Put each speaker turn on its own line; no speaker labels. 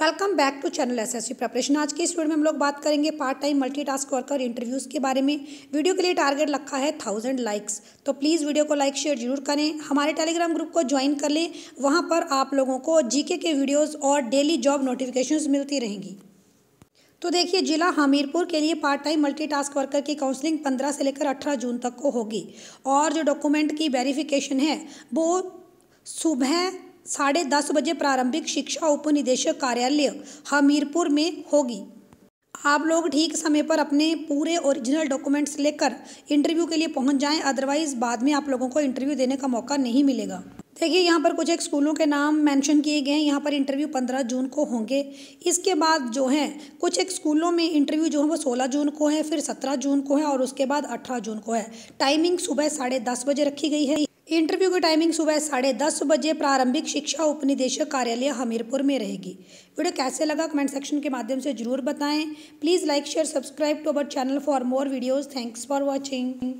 welcome back to channel S SSC preparation आज के इस वीडियो में हम लोग बात करेंगे part time multitask worker interviews के बारे में वीडियो के लिए टारगेट रखा है थाउजेंड लाइक्स तो प्लीज़ वीडियो को लाइक शेयर जरूर करें हमारे टेलीग्राम ग्रुप को ज्वाइन कर लें वहाँ पर आप लोगों को जीके के वीडियोज़ और डेली जॉब नोटिफिकेशन मिलती रहेंगी तो देखिए जिला हमीरपुर के लिए पार्ट टाइम मल्टीटास्क वर्कर की काउंसलिंग 15 से लेकर 18 जून तक को होगी और जो डॉक्यूमेंट की वेरिफिकेशन है वो सुबह साढ़े दस बजे प्रारंभिक शिक्षा उपनिदेशक कार्यालय हमीरपुर में होगी आप लोग ठीक समय पर अपने पूरे ओरिजिनल डॉक्यूमेंट्स लेकर इंटरव्यू के लिए पहुंच जाएं अदरवाइज बाद में आप लोगों को इंटरव्यू देने का मौका नहीं मिलेगा देखिए यहाँ पर कुछ एक स्कूलों के नाम मेंशन किए गए हैं यहाँ पर इंटरव्यू पंद्रह जून को होंगे इसके बाद जो है कुछ एक स्कूलों में इंटरव्यू जो है वो सोलह जून को है फिर सत्रह जून को है और उसके बाद अठारह जून को है टाइमिंग सुबह साढ़े दस बजे रखी गई है इंटरव्यू की टाइमिंग सुबह साढ़े दस बजे प्रारंभिक शिक्षा उपनिदेशक कार्यालय हमीरपुर में रहेगी वीडियो कैसे लगा कमेंट सेक्शन के माध्यम से जरूर बताएं please like share subscribe to our channel for more videos thanks for watching